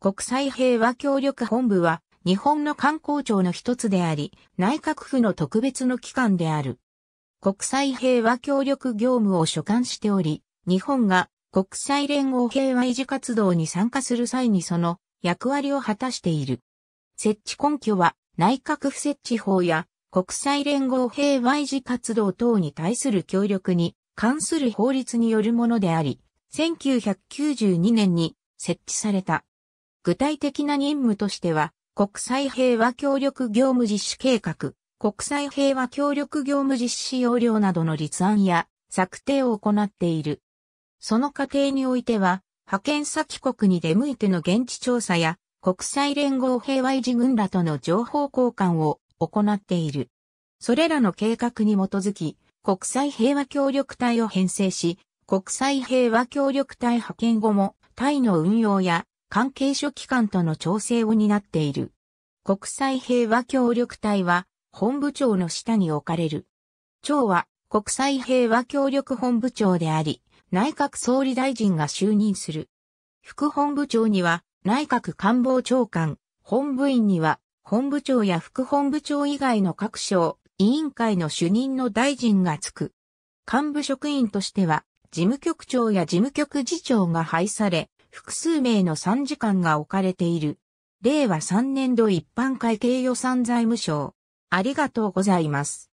国際平和協力本部は日本の観光庁の一つであり、内閣府の特別の機関である。国際平和協力業務を所管しており、日本が国際連合平和維持活動に参加する際にその役割を果たしている。設置根拠は内閣府設置法や国際連合平和維持活動等に対する協力に関する法律によるものであり、1992年に設置された。具体的な任務としては、国際平和協力業務実施計画、国際平和協力業務実施要領などの立案や策定を行っている。その過程においては、派遣先国に出向いての現地調査や国際連合平和維持軍らとの情報交換を行っている。それらの計画に基づき、国際平和協力隊を編成し、国際平和協力隊派遣後も、隊の運用や関係諸機関との調整を担っている。国際平和協力隊は本部長の下に置かれる。長は国際平和協力本部長であり、内閣総理大臣が就任する。副本部長には内閣官房長官、本部員には本部長や副本部長以外の各省、委員会の主任の大臣がつく。幹部職員としては、事務局長や事務局次長が配され、複数名の参事官が置かれている。令和3年度一般会計予算財務省。ありがとうございます。